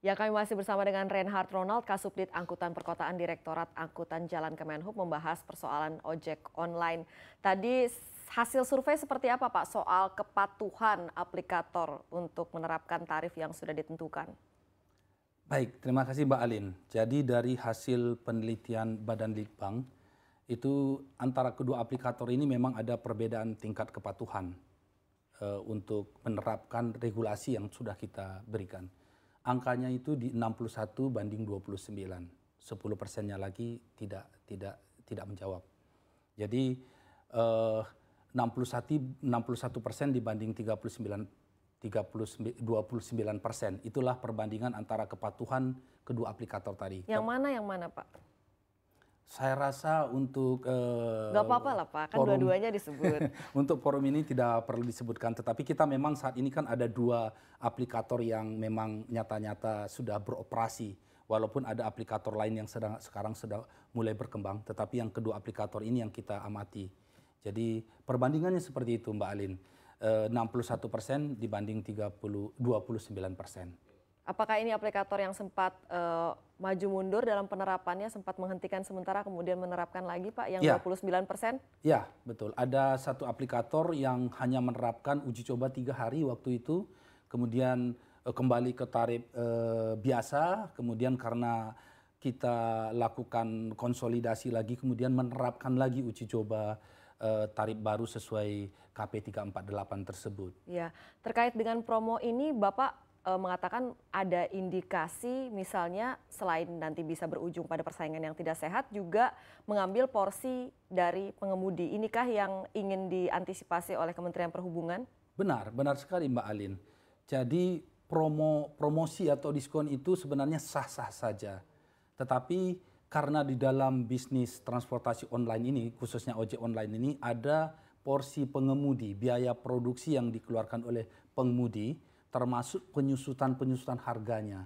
Ya kami masih bersama dengan Reinhard Ronald, Kasubdit Angkutan Perkotaan Direktorat Angkutan Jalan Kemenhub membahas persoalan ojek online. Tadi hasil survei seperti apa Pak soal kepatuhan aplikator untuk menerapkan tarif yang sudah ditentukan? Baik, terima kasih Mbak Alin. Jadi dari hasil penelitian Badan Litbang, itu antara kedua aplikator ini memang ada perbedaan tingkat kepatuhan e, untuk menerapkan regulasi yang sudah kita berikan angkanya itu di 61 banding 29. 10 persennya lagi tidak tidak tidak menjawab. Jadi eh, 61 61 persen dibanding 39 39 29 persen itulah perbandingan antara kepatuhan kedua aplikator tadi. Yang mana yang mana Pak? saya rasa untuk uh, nggak apa-apa lah pak kan dua-duanya disebut untuk forum ini tidak perlu disebutkan tetapi kita memang saat ini kan ada dua aplikator yang memang nyata-nyata sudah beroperasi walaupun ada aplikator lain yang sedang sekarang sudah mulai berkembang tetapi yang kedua aplikator ini yang kita amati jadi perbandingannya seperti itu Mbak Alin eh, uh, 61 persen dibanding 30 29 persen Apakah ini aplikator yang sempat uh, maju mundur dalam penerapannya, sempat menghentikan sementara kemudian menerapkan lagi Pak yang ya. 29 persen? Ya, betul. Ada satu aplikator yang hanya menerapkan uji coba tiga hari waktu itu, kemudian uh, kembali ke tarif uh, biasa, kemudian karena kita lakukan konsolidasi lagi, kemudian menerapkan lagi uji coba tarif baru sesuai KP 348 tersebut. Ya, terkait dengan promo ini Bapak e, mengatakan ada indikasi misalnya selain nanti bisa berujung pada persaingan yang tidak sehat juga mengambil porsi dari pengemudi. Inikah yang ingin diantisipasi oleh Kementerian Perhubungan? Benar, benar sekali Mbak Alin. Jadi promo promosi atau diskon itu sebenarnya sah-sah saja. Tetapi karena di dalam bisnis transportasi online ini, khususnya ojek online ini ada porsi pengemudi, biaya produksi yang dikeluarkan oleh pengemudi termasuk penyusutan-penyusutan harganya,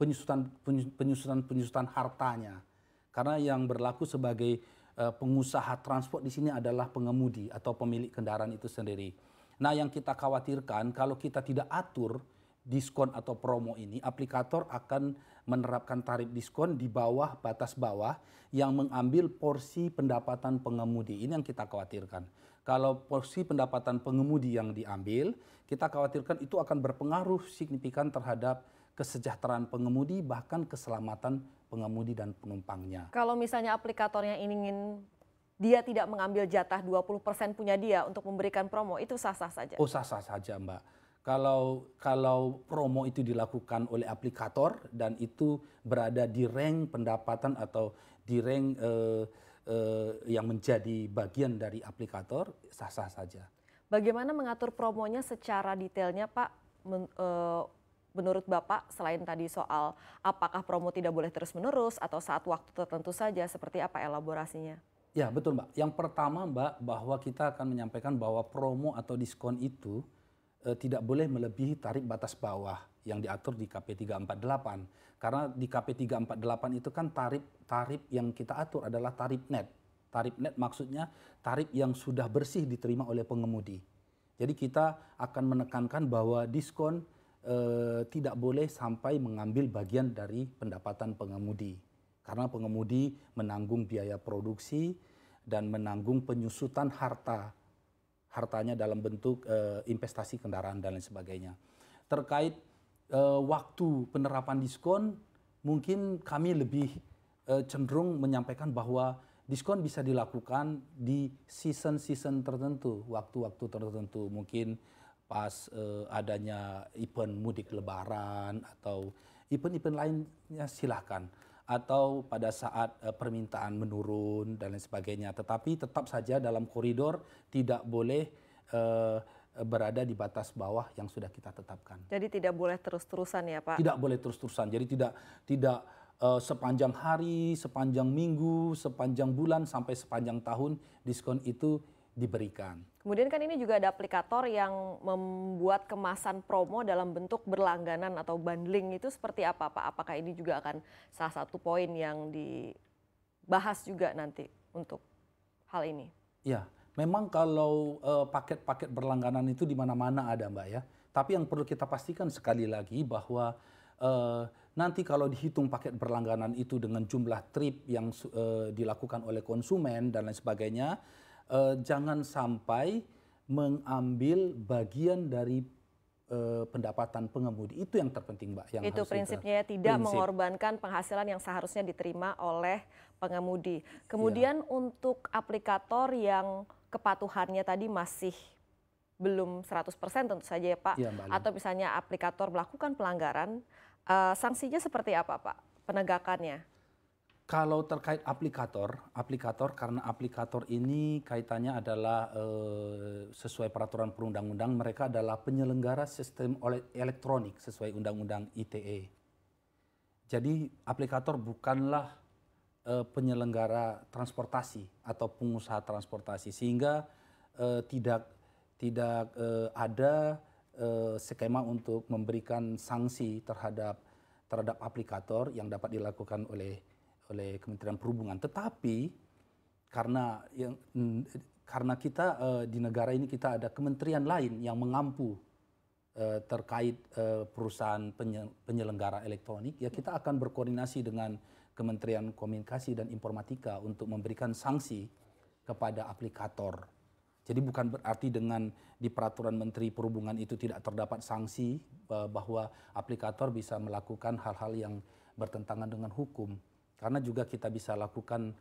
penyusutan penyusutan-penyusutan hartanya. Karena yang berlaku sebagai uh, pengusaha transport di sini adalah pengemudi atau pemilik kendaraan itu sendiri. Nah, yang kita khawatirkan kalau kita tidak atur diskon atau promo ini, aplikator akan menerapkan tarif diskon di bawah batas bawah yang mengambil porsi pendapatan pengemudi. Ini yang kita khawatirkan. Kalau porsi pendapatan pengemudi yang diambil, kita khawatirkan itu akan berpengaruh signifikan terhadap kesejahteraan pengemudi bahkan keselamatan pengemudi dan penumpangnya. Kalau misalnya aplikatornya ingin dia tidak mengambil jatah 20% punya dia untuk memberikan promo itu sah-sah saja. Oh, sah-sah saja, Mbak. Kalau kalau promo itu dilakukan oleh aplikator dan itu berada di rank pendapatan atau di rank eh, Eh, yang menjadi bagian dari aplikator sah-sah saja. Bagaimana mengatur promonya secara detailnya Pak? Men, eh, menurut Bapak selain tadi soal apakah promo tidak boleh terus-menerus atau saat waktu tertentu saja seperti apa elaborasinya? Ya betul Mbak. Yang pertama Mbak bahwa kita akan menyampaikan bahwa promo atau diskon itu e, tidak boleh melebihi tarif batas bawah yang diatur di KP 348. Karena di KP 348 itu kan tarif tarif yang kita atur adalah tarif net. Tarif net maksudnya tarif yang sudah bersih diterima oleh pengemudi. Jadi kita akan menekankan bahwa diskon e, tidak boleh sampai mengambil bagian dari pendapatan pengemudi. Karena pengemudi menanggung biaya produksi dan menanggung penyusutan harta hartanya dalam bentuk e, investasi kendaraan dan lain sebagainya. Terkait uh, waktu penerapan diskon mungkin kami lebih uh, cenderung menyampaikan bahwa diskon bisa dilakukan di season-season tertentu, waktu-waktu tertentu, mungkin pas uh, adanya event mudik lebaran atau event-event lainnya silahkan atau pada saat uh, permintaan menurun dan lain sebagainya tetapi tetap saja dalam koridor tidak boleh uh, berada di batas bawah yang sudah kita tetapkan. Jadi tidak boleh terus-terusan ya Pak? Tidak boleh terus-terusan. Jadi tidak tidak uh, sepanjang hari, sepanjang minggu, sepanjang bulan sampai sepanjang tahun diskon itu diberikan. Kemudian kan ini juga ada aplikator yang membuat kemasan promo dalam bentuk berlangganan atau bundling itu seperti apa Pak? Apakah ini juga akan salah satu poin yang dibahas juga nanti untuk hal ini? Ya. Memang kalau eh, paket-paket uh, berlangganan itu di mana-mana ada, Mbak ya. Tapi yang perlu kita pastikan sekali lagi bahwa uh, nanti kalau dihitung paket berlangganan itu dengan jumlah trip yang uh, dilakukan oleh konsumen dan lain sebagainya, uh, jangan sampai mengambil bagian dari uh, pendapatan pengemudi itu yang terpenting mbak yang itu prinsipnya kita, ya, tidak prinsip. mengorbankan penghasilan yang seharusnya diterima oleh pengemudi kemudian ya. untuk aplikator yang kepatuhannya tadi masih belum 100% tentu saja ya Pak. Ya, Atau misalnya aplikator melakukan pelanggaran, uh, sanksinya seperti apa Pak penegakannya? Kalau terkait aplikator, aplikator karena aplikator ini kaitannya adalah uh, sesuai peraturan perundang-undang mereka adalah penyelenggara sistem elektronik sesuai undang-undang ITE. Jadi aplikator bukanlah uh, penyelenggara transportasi atau pengusaha transportasi sehingga uh, tidak tidak uh, ada uh, skema untuk memberikan sanksi terhadap terhadap aplikator yang dapat dilakukan oleh oleh Kementerian Perhubungan. Tetapi karena yang karena kita uh, di negara ini kita ada kementerian lain yang mengampu terkait perusahaan penyelenggara elektronik, ya kita akan berkoordinasi dengan Kementerian Komunikasi dan Informatika untuk memberikan sanksi kepada aplikator. Jadi bukan berarti dengan di peraturan Menteri Perhubungan itu tidak terdapat sanksi e, bahwa aplikator bisa melakukan hal-hal yang bertentangan dengan hukum. Karena juga kita bisa lakukan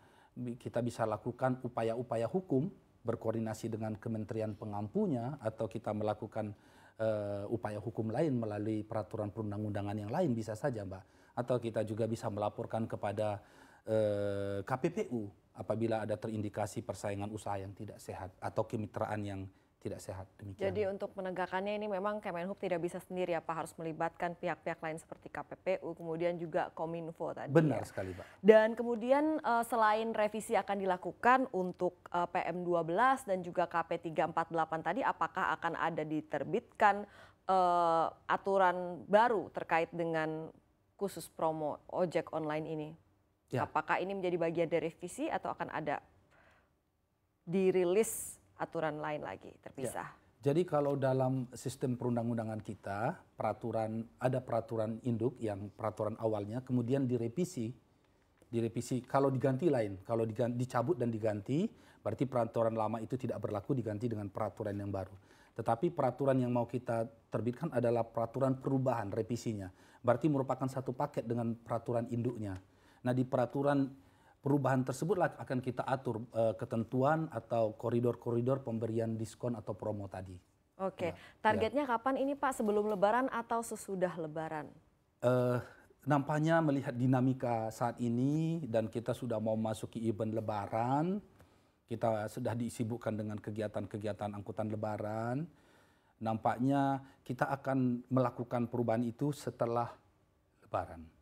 kita bisa lakukan upaya-upaya hukum berkoordinasi dengan kementerian pengampunya atau kita melakukan uh, upaya hukum lain melalui peraturan perundang-undangan yang lain bisa saja, Mbak atau kita juga bisa melaporkan kepada eh, KPPU apabila ada terindikasi persaingan usaha yang tidak sehat atau kemitraan yang tidak sehat. Demikian. Jadi untuk penegakannya ini memang Kemenhub tidak bisa sendiri ya harus melibatkan pihak-pihak lain seperti KPPU, kemudian juga Kominfo tadi. Benar ya. sekali Pak. Dan kemudian eh, selain revisi akan dilakukan untuk uh, eh, PM12 dan juga KP348 tadi, apakah akan ada diterbitkan eh, aturan baru terkait dengan khusus promo ojek online ini? Ya. Apakah ini menjadi bagian dari revisi atau akan ada dirilis aturan lain lagi terpisah? Ya. Jadi kalau dalam sistem perundang-undangan kita, peraturan ada peraturan induk yang peraturan awalnya kemudian direvisi. Direvisi kalau diganti lain, kalau diganti, dicabut dan diganti, berarti peraturan lama itu tidak berlaku diganti dengan peraturan yang baru. Tetapi peraturan yang mau kita terbitkan adalah peraturan perubahan revisinya. Berarti merupakan satu paket dengan peraturan induknya. Nah, di peraturan perubahan tersebutlah akan kita atur e, ketentuan atau koridor-koridor pemberian diskon atau promo tadi. Oke, ya, ya. targetnya ya. kapan ini Pak? Sebelum Lebaran atau sesudah Lebaran? E, nampaknya melihat dinamika saat ini dan kita sudah mau masuki event Lebaran, kita sudah disibukkan dengan kegiatan-kegiatan angkutan lebaran. Nampaknya kita akan melakukan perubahan itu setelah lebaran.